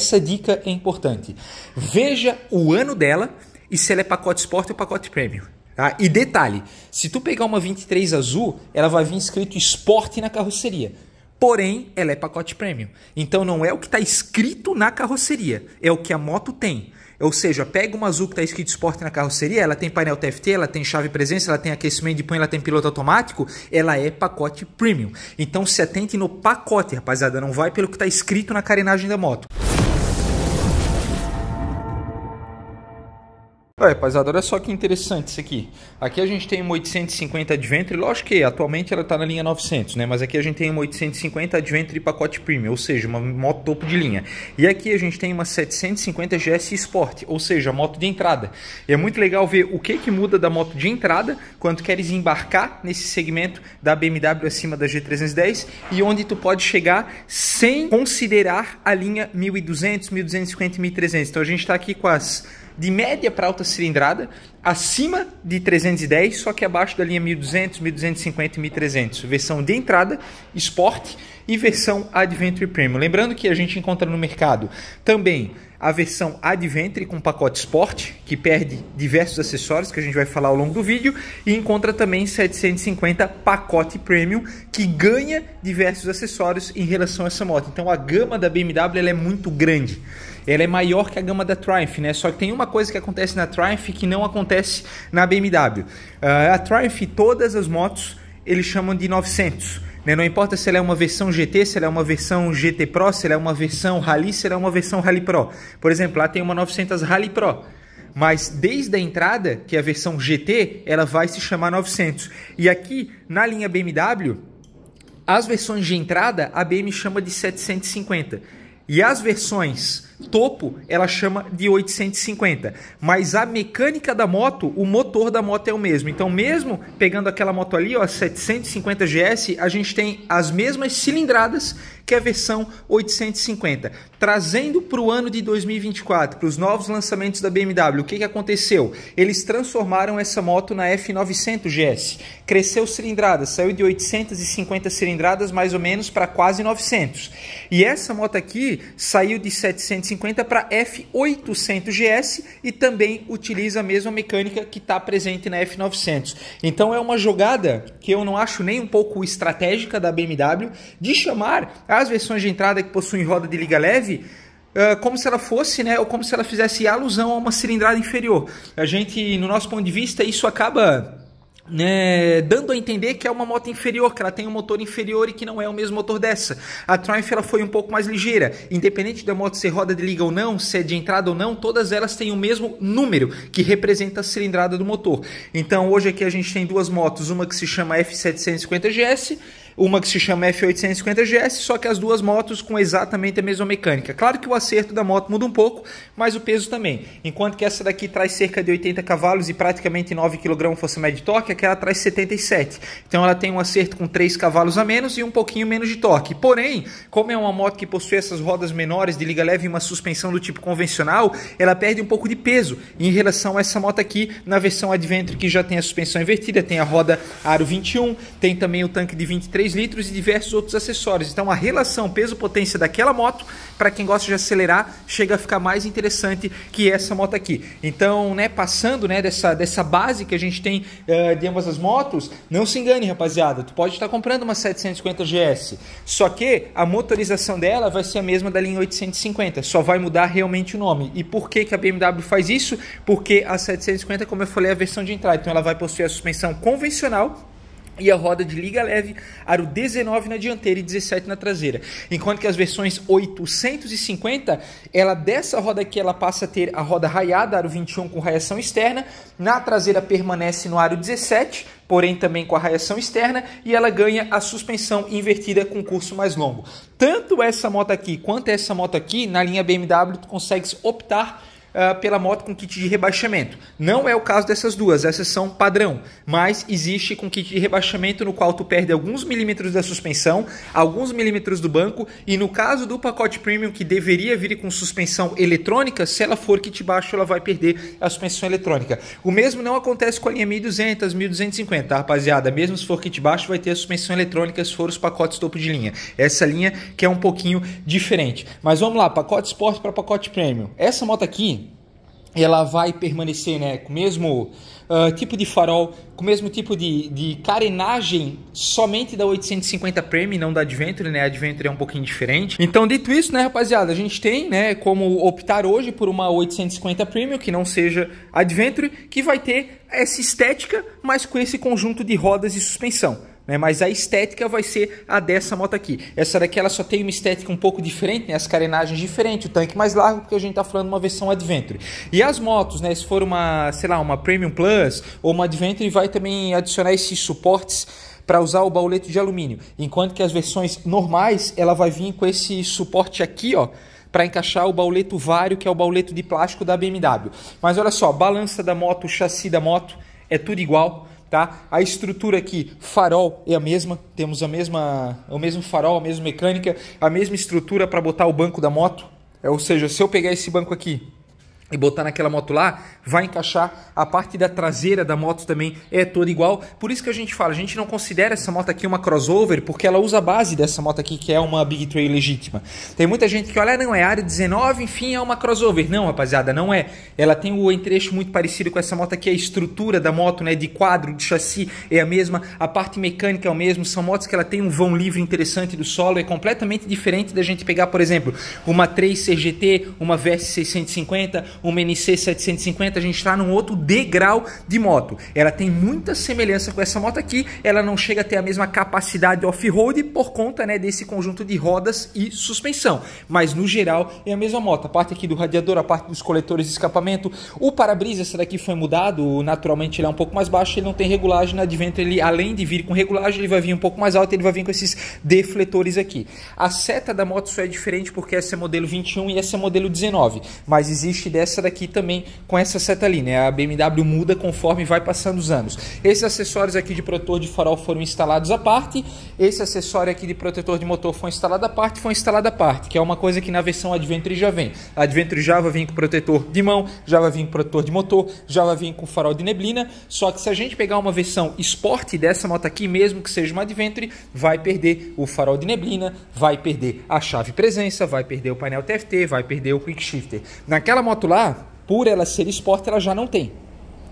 essa dica é importante. Veja o ano dela e se ela é pacote esporte ou pacote premium. Tá? E detalhe, se tu pegar uma 23 azul, ela vai vir escrito esporte na carroceria. Porém, ela é pacote premium. Então não é o que está escrito na carroceria, é o que a moto tem. Ou seja, pega uma azul que está escrito esporte na carroceria, ela tem painel TFT, ela tem chave presença, ela tem aquecimento de põe, ela tem piloto automático, ela é pacote premium. Então se atente no pacote, rapaziada, não vai pelo que está escrito na carenagem da moto. Olha, rapaziada, olha só que interessante isso aqui. Aqui a gente tem uma 850 Adventure, lógico que atualmente ela está na linha 900, né? Mas aqui a gente tem uma 850 Adventure pacote premium, ou seja, uma moto topo de linha. E aqui a gente tem uma 750 GS Sport, ou seja, moto de entrada. E é muito legal ver o que, que muda da moto de entrada quando queres embarcar nesse segmento da BMW acima da G310 e onde tu pode chegar sem considerar a linha 1200, 1250 e 1300. Então a gente está aqui com as de média para alta cilindrada, acima de 310, só que abaixo da linha 1200, 1250 e 1300. Versão de entrada, Sport e versão Adventure Premium. Lembrando que a gente encontra no mercado também a versão Adventure com pacote Sport, que perde diversos acessórios que a gente vai falar ao longo do vídeo, e encontra também 750 pacote Premium, que ganha diversos acessórios em relação a essa moto. Então a gama da BMW é muito grande. Ela é maior que a gama da Triumph, né? Só que tem uma coisa que acontece na Triumph que não acontece na BMW. Uh, ah, a Triumph, todas as motos, eles chamam de 900 né? Não importa se ela é uma versão GT, se ela é uma versão GT Pro, se ela é uma versão Rally, se ela é uma versão Rally Pro. Por exemplo, lá tem uma 900 Rally Pro. Mas desde a entrada, que é a versão GT, ela vai se chamar 900. E aqui, na linha BMW, as versões de entrada, a BM chama de 750. E as versões topo ela chama de 850, mas a mecânica da moto, o motor da moto é o mesmo. Então, mesmo pegando aquela moto ali, ó, 750 GS, a gente tem as mesmas cilindradas que a versão 850. Trazendo para o ano de 2024, para os novos lançamentos da BMW, o que, que aconteceu? Eles transformaram essa moto na F900 GS. Cresceu cilindradas, saiu de 850 cilindradas mais ou menos para quase 900. E essa moto aqui saiu de 750 para F800GS e também utiliza a mesma mecânica que está presente na F900. Então é uma jogada que eu não acho nem um pouco estratégica da BMW de chamar as versões de entrada que possuem roda de liga leve Uh, como se ela fosse, né, ou como se ela fizesse alusão a uma cilindrada inferior. A gente, no nosso ponto de vista, isso acaba né, dando a entender que é uma moto inferior, que ela tem um motor inferior e que não é o mesmo motor dessa. A Triumph ela foi um pouco mais ligeira, independente da moto ser roda de liga ou não, se é de entrada ou não, todas elas têm o mesmo número que representa a cilindrada do motor. Então hoje aqui a gente tem duas motos, uma que se chama F750GS uma que se chama F850GS, só que as duas motos com exatamente a mesma mecânica. Claro que o acerto da moto muda um pouco, mas o peso também. Enquanto que essa daqui traz cerca de 80 cavalos e praticamente 9 kg força média de torque, aquela traz 77. Então ela tem um acerto com 3 cavalos a menos e um pouquinho menos de torque. Porém, como é uma moto que possui essas rodas menores de liga leve e uma suspensão do tipo convencional, ela perde um pouco de peso em relação a essa moto aqui, na versão Adventure que já tem a suspensão invertida, tem a roda aro 21, tem também o tanque de 23 2 litros e diversos outros acessórios. Então a relação peso-potência daquela moto, para quem gosta de acelerar, chega a ficar mais interessante que essa moto aqui. Então, né, passando né, dessa, dessa base que a gente tem uh, de ambas as motos, não se engane, rapaziada, tu pode estar comprando uma 750 GS, só que a motorização dela vai ser a mesma da linha 850, só vai mudar realmente o nome. E por que, que a BMW faz isso? Porque a 750, como eu falei, é a versão de entrada, então ela vai possuir a suspensão convencional e a roda de liga leve aro 19 na dianteira e 17 na traseira. Enquanto que as versões 850, ela dessa roda aqui ela passa a ter a roda raiada aro 21 com raiação externa, na traseira permanece no aro 17, porém também com a raiação externa e ela ganha a suspensão invertida com curso mais longo. Tanto essa moto aqui quanto essa moto aqui na linha BMW tu consegues optar uh, pela moto com kit de rebaixamento. Não é o caso dessas duas, essas são padrão, mas existe com kit de rebaixamento no qual tu perde alguns milímetros da suspensão, alguns milímetros do banco e no caso do pacote premium que deveria vir com suspensão eletrônica, se ela for kit baixo ela vai perder a suspensão eletrônica. O mesmo não acontece com a linha 1200, 1250, tá, rapaziada, mesmo se for kit baixo vai ter a suspensão eletrônica se for os pacotes topo de linha. Essa linha que é um pouquinho diferente. Mas vamos lá, pacote esporte para pacote premium. Essa moto aqui, ela vai permanecer né, com o mesmo uh, tipo de farol, com o mesmo tipo de, de carenagem somente da 850 Premium, não da Adventure, né? A Adventure é um pouquinho diferente. Então, dito isso, né, rapaziada, a gente tem né, como optar hoje por uma 850 Premium, que não seja Adventure, que vai ter essa estética, mas com esse conjunto de rodas e suspensão né? Mas a estética vai ser a dessa moto aqui. Essa daqui ela só tem uma estética um pouco diferente, né? As carenagens diferentes, o tanque mais largo, porque a gente está falando uma versão Adventure. E as motos, né? Se for uma, sei lá, uma Premium Plus ou uma Adventure, vai também adicionar esses suportes para usar o bauleto de alumínio, enquanto que as versões normais ela vai vir com esse suporte aqui, ó, para encaixar o bauleto vário, que é o bauleto de plástico da BMW. Mas olha só, balança da moto, chassi da moto é tudo igual, tá? A estrutura aqui, farol é a mesma, temos a mesma, o mesmo farol, a mesma mecânica, a mesma estrutura para botar o banco da moto. É, ou seja, se eu pegar esse banco aqui e botar naquela moto lá, vai encaixar. A parte da traseira da moto também é toda igual. Por isso que a gente fala, a gente não considera essa moto aqui uma crossover, porque ela usa a base dessa moto aqui, que é uma Big Trail legítima. Tem muita gente que olha, ah, não, é área 19, enfim, é uma crossover. Não, rapaziada, não é. Ela tem o entrecho muito parecido com essa moto aqui, a estrutura da moto, né, de quadro, de chassi é a mesma, a parte mecânica é o mesmo. São motos que ela tem um vão livre interessante do solo, é completamente diferente da gente pegar, por exemplo, uma 3 CGT, uma VS 650 uma NC 750, a gente está num outro degrau de moto. Ela tem muita semelhança com essa moto aqui, ela não chega a ter a mesma capacidade off-road por conta né, desse conjunto de rodas e suspensão, mas no geral é a mesma moto. A parte aqui do radiador, a parte dos coletores de escapamento, o para-brisa, essa daqui foi mudado, naturalmente ele é um pouco mais baixo, ele não tem regulagem na Adventure, ele além de vir com regulagem, ele vai vir um pouco mais alto, ele vai vir com esses defletores aqui. A seta da moto só é diferente porque essa é modelo 21 e essa é modelo 19, mas existe dessa essa daqui também com essa seta ali, né? A BMW muda conforme vai passando os anos. Esses acessórios aqui de protetor de farol foram instalados à parte, esse acessório aqui de protetor de motor foi instalado à parte, foi instalado à parte, que é uma coisa que na versão Adventure já vem. A Adventure já vem com protetor de mão, já vem com protetor de motor, já vem com farol de neblina, só que se a gente pegar uma versão esporte dessa moto aqui, mesmo que seja uma Adventure, vai perder o farol de neblina, vai perder a chave presença, vai perder o painel TFT, vai perder o quick shifter. Naquela moto lá, por ela ser esporte, ela já não tem.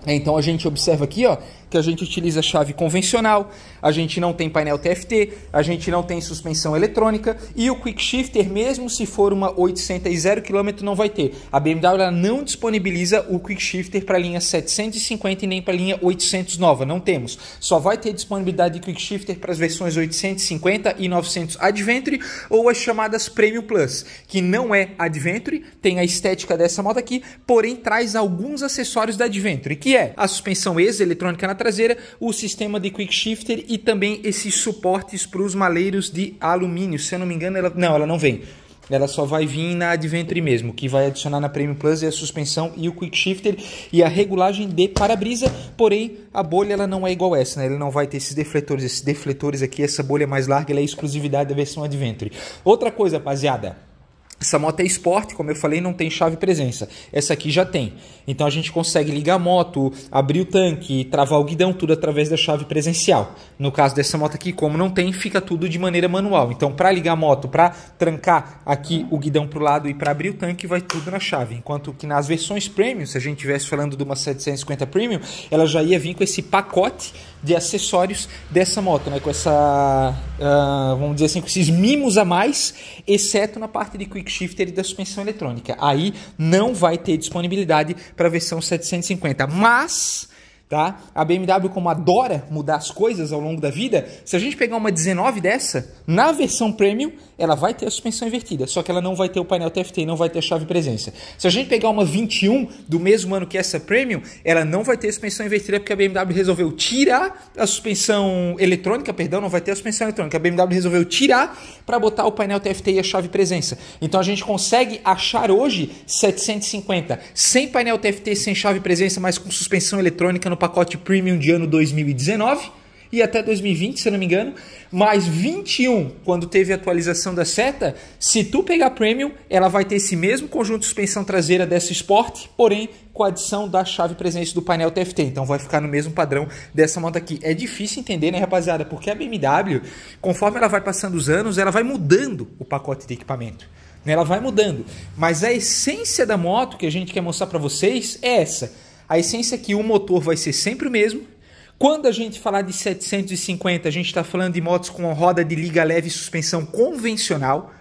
É, então a gente observa aqui ó, que a gente utiliza chave convencional, a gente não tem painel TFT, a gente não tem suspensão eletrônica e o quick shifter mesmo se for uma 800 e 0 km não vai ter. A BMW não disponibiliza o quick shifter para a linha 750 e nem para a linha 800 nova, não temos. Só vai ter disponibilidade de quick shifter para as versões 850 e 900 Adventure ou as chamadas Premium Plus, que não é Adventure, tem a estética dessa moto aqui, porém traz alguns acessórios da Adventure, que é a suspensão ex eletrônica na traseira, o sistema de quick shifter e também esses suportes para os maleiros de alumínio. Se eu não me engano, ela não, ela não vem. Ela só vai vir na Adventure mesmo, que vai adicionar na Premium Plus a suspensão e o quick shifter e a regulagem de para-brisa, porém a bolha ela não é igual essa, né? Ele não vai ter esses defletores, esses defletores aqui, essa bolha mais larga, ela é exclusividade da versão Adventure. Outra coisa, rapaziada, essa moto é esporte, como eu falei, não tem chave presença. Essa aqui já tem. Então a gente consegue ligar a moto, abrir o tanque, travar o guidão, tudo através da chave presencial. No caso dessa moto aqui, como não tem, fica tudo de maneira manual. Então para ligar a moto, para trancar aqui o guidão para o lado e para abrir o tanque, vai tudo na chave. Enquanto que nas versões premium, se a gente estivesse falando de uma 750 premium, ela já ia vir com esse pacote de acessórios dessa moto, né? com essa, uh, vamos dizer assim, com esses mimos a mais, exceto na parte de quick shifter e da suspensão eletrônica. Aí não vai ter disponibilidade para a versão 750, mas tá? A BMW como adora mudar as coisas ao longo da vida, se a gente pegar uma 19 dessa, na versão premium, ela vai ter a suspensão invertida, só que ela não vai ter o painel TFT, não vai ter a chave presença. Se a gente pegar uma 21 do mesmo ano que essa premium, ela não vai ter suspensão invertida porque a BMW resolveu tirar a suspensão eletrônica, perdão, não vai ter a suspensão eletrônica. A BMW resolveu tirar para botar o painel TFT e a chave presença. Então a gente consegue achar hoje 750 sem painel TFT, sem chave presença, mas com suspensão eletrônica no pacote premium de ano 2019 e até 2020, se não me engano, mais 21, quando teve a atualização da seta, se tu pegar premium, ela vai ter esse mesmo conjunto de suspensão traseira dessa Sport, porém com a adição da chave presente do painel TFT. Então vai ficar no mesmo padrão dessa moto aqui. É difícil entender, né, rapaziada? Porque a BMW, conforme ela vai passando os anos, ela vai mudando o pacote de equipamento. Né? Ela vai mudando, mas a essência da moto que a gente quer mostrar para vocês é essa a essência é que o motor vai ser sempre o mesmo. Quando a gente falar de 750, a gente está falando de motos com roda de liga leve e suspensão convencional.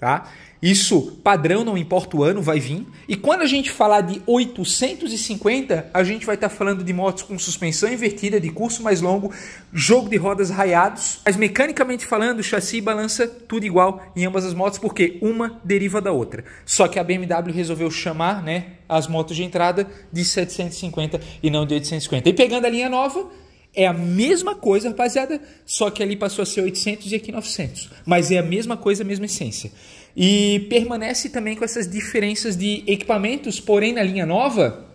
Tá? Isso, padrão, não importa o ano, vai vir. E quando a gente falar de 850, a gente vai estar tá falando de motos com suspensão invertida, de curso mais longo, jogo de rodas raiados. Mas mecanicamente falando, chassi e balança tudo igual em ambas as motos, porque uma deriva da outra. Só que a BMW resolveu chamar né, as motos de entrada de 750 e não de 850. E pegando a linha nova, é a mesma coisa, rapaziada, só que ali passou a ser 800 e aqui 900. Mas é a mesma coisa, a mesma essência. E permanece também com essas diferenças de equipamentos, porém na linha nova,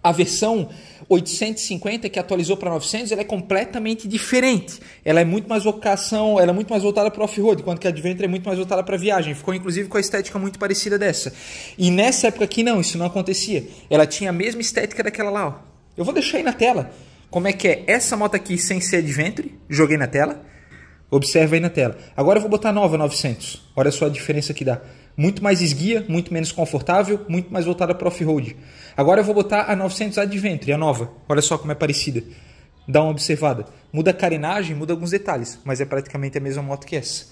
a versão 850 que atualizou para 900, ela é completamente diferente. Ela é muito mais vocação, ela é muito mais voltada para off-road, enquanto que a Adventure é muito mais voltada para viagem. Ficou inclusive com a estética muito parecida dessa. E nessa época aqui não, isso não acontecia. Ela tinha a mesma estética daquela lá, ó. Eu vou deixar aí na tela como é que é essa moto aqui sem ser Adventure. Joguei na tela. Observe aí na tela. Agora eu vou botar nova 900. Olha só a diferença que dá. Muito mais esguia, muito menos confortável, muito mais voltada para off-road. Agora eu vou botar a 900 Adventure, a nova. Olha só como é parecida. Dá uma observada. Muda a carenagem, muda alguns detalhes, mas é praticamente a mesma moto que essa.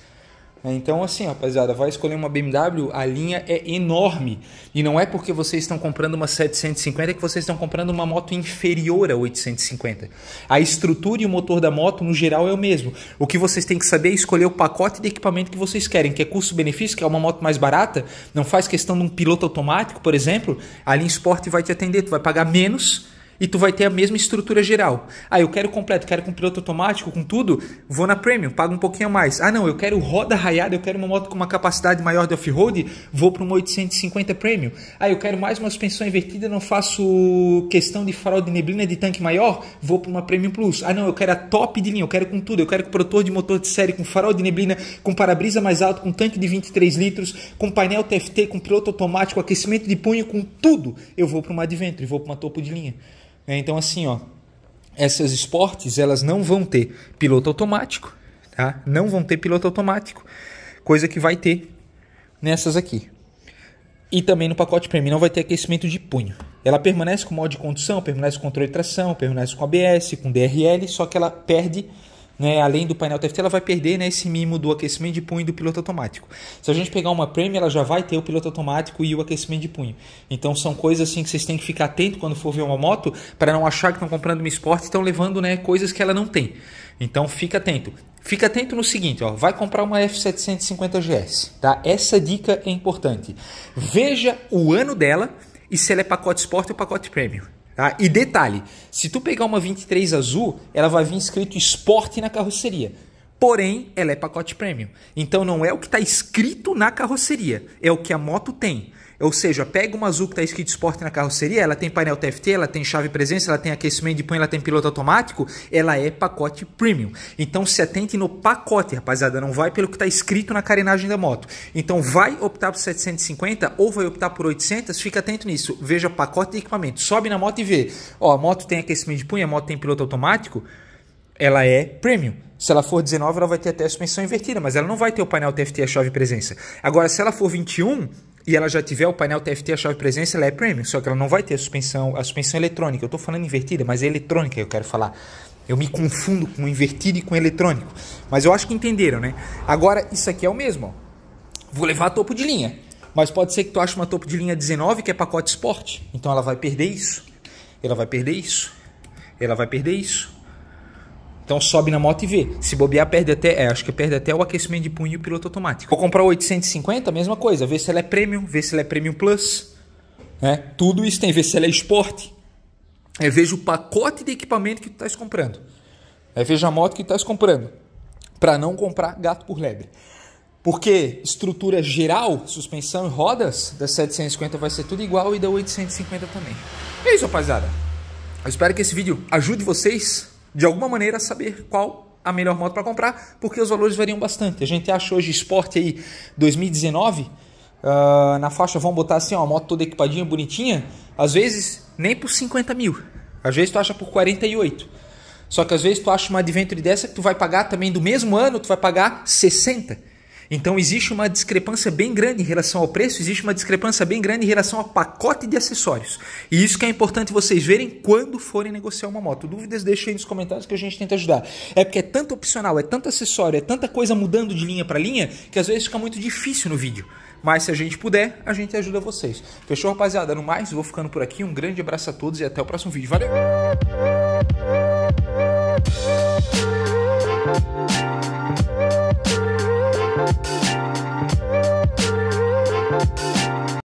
É, então, assim, rapaziada, vai escolher uma BMW, a linha é enorme. E não é porque vocês estão comprando uma 750 que vocês estão comprando uma moto inferior a 850. A estrutura e o motor da moto, no geral, é o mesmo. O que vocês têm que saber é escolher o pacote de equipamento que vocês querem, que é custo-benefício, que é uma moto mais barata, não faz questão de um piloto automático, por exemplo. A linha Sport vai te atender, tu vai pagar menos e tu vai ter a mesma estrutura geral. Ah, eu quero completo, quero com piloto automático, com tudo, vou na Premium, pago um pouquinho mais. Ah, não, eu quero roda raiada, eu quero uma moto com uma capacidade maior de off-road, vou para uma 850 Premium. Ah, eu quero mais uma suspensão invertida, não faço questão de farol de neblina de tanque maior, vou para uma Premium Plus. Ah, não, eu quero a top de linha, eu quero com tudo, eu quero com protor de motor de série, com farol de neblina, com para-brisa mais alto, com tanque de 23 litros, com painel TFT, com piloto automático, aquecimento de punho, com tudo, eu vou para uma Adventure, vou para uma topo de linha. É, então, assim, ó, essas esportes elas não vão ter piloto automático, tá? Não vão ter piloto automático, coisa que vai ter nessas aqui. E também no pacote premium não vai ter aquecimento de punho. Ela permanece com modo de condução, permanece com controle de tração, permanece com ABS, com DRL, só que ela perde né, além do painel TFT, ela vai perder né, esse mimo do aquecimento de punho e do piloto automático. Se a gente pegar uma Premium, ela já vai ter o piloto automático e o aquecimento de punho. Então são coisas assim que vocês têm que ficar atento quando for ver uma moto, para não achar que estão comprando uma Sport e estão levando né, coisas que ela não tem. Então fica atento. Fica atento no seguinte, ó, vai comprar uma F750GS, tá? Essa dica é importante. Veja o ano dela e se ela é pacote Sport ou pacote Premium. Tá? E detalhe, se tu pegar uma 23 azul, ela vai vir escrito esporte na carroceria. Porém, ela é pacote premium. Então não é o que está escrito na carroceria, é o que a moto tem. Ou seja, pega uma Azul que está escrito Sport na carroceria, ela tem painel TFT, ela tem chave presença, ela tem aquecimento de punho, ela tem piloto automático, ela é pacote premium. Então se atente no pacote, rapaziada, não vai pelo que está escrito na carenagem da moto. Então vai optar por 750 ou vai optar por 800, fica atento nisso. Veja pacote de equipamento, sobe na moto e vê. Ó, a moto tem aquecimento de punho, a moto tem piloto automático, ela é premium. Se ela for 19, ela vai ter até a suspensão invertida, mas ela não vai ter o painel TFT e a chave presença. Agora, se ela for 21, e ela já tiver o painel TFT, a chave presença, ela é premium, só que ela não vai ter a suspensão, a suspensão eletrônica. Eu estou falando invertida, mas é eletrônica que eu quero falar. Eu me confundo com invertido e com eletrônico. Mas eu acho que entenderam, né? Agora, isso aqui é o mesmo. Ó. Vou levar a topo de linha. Mas pode ser que tu ache uma topo de linha 19 que é pacote esporte. Então ela vai perder isso. Ela vai perder isso. Ela vai perder isso. Então sobe na moto e vê. Se bobear, perde até. É, acho que perde até o aquecimento de punho e o piloto automático. Vou comprar o 850, mesma coisa. Vê se ela é premium, vê se ela é premium plus. Né? Tudo isso tem. Vê se ela é esporte. É, veja o pacote de equipamento que tu estás comprando. É, veja a moto que tu estás comprando. Para não comprar gato por lebre. Porque estrutura geral, suspensão e rodas, da 750 vai ser tudo igual e da 850 também. É isso, rapaziada. Eu espero que esse vídeo ajude vocês de alguma maneira, saber qual a melhor moto para comprar, porque os valores variam bastante. A gente acha hoje esporte aí 2019, uh, ah, na faixa vão botar assim, uma a moto toda equipadinha, bonitinha, às vezes nem por 50 mil, às vezes tu acha por 48. Só que às vezes tu acha uma Adventure dessa que tu vai pagar também do mesmo ano, tu vai pagar 60. Então existe uma discrepância bem grande em relação ao preço, existe uma discrepância bem grande em relação ao pacote de acessórios. E isso que é importante vocês verem quando forem negociar uma moto. Dúvidas deixem aí nos comentários que a gente tenta ajudar. É porque é tanto opcional, é tanto acessório, é tanta coisa mudando de linha para linha que às vezes fica muito difícil no vídeo. Mas se a gente puder, a gente ajuda vocês. Fechou, rapaziada? No mais, vou ficando por aqui. Um grande abraço a todos e até o próximo vídeo. Valeu!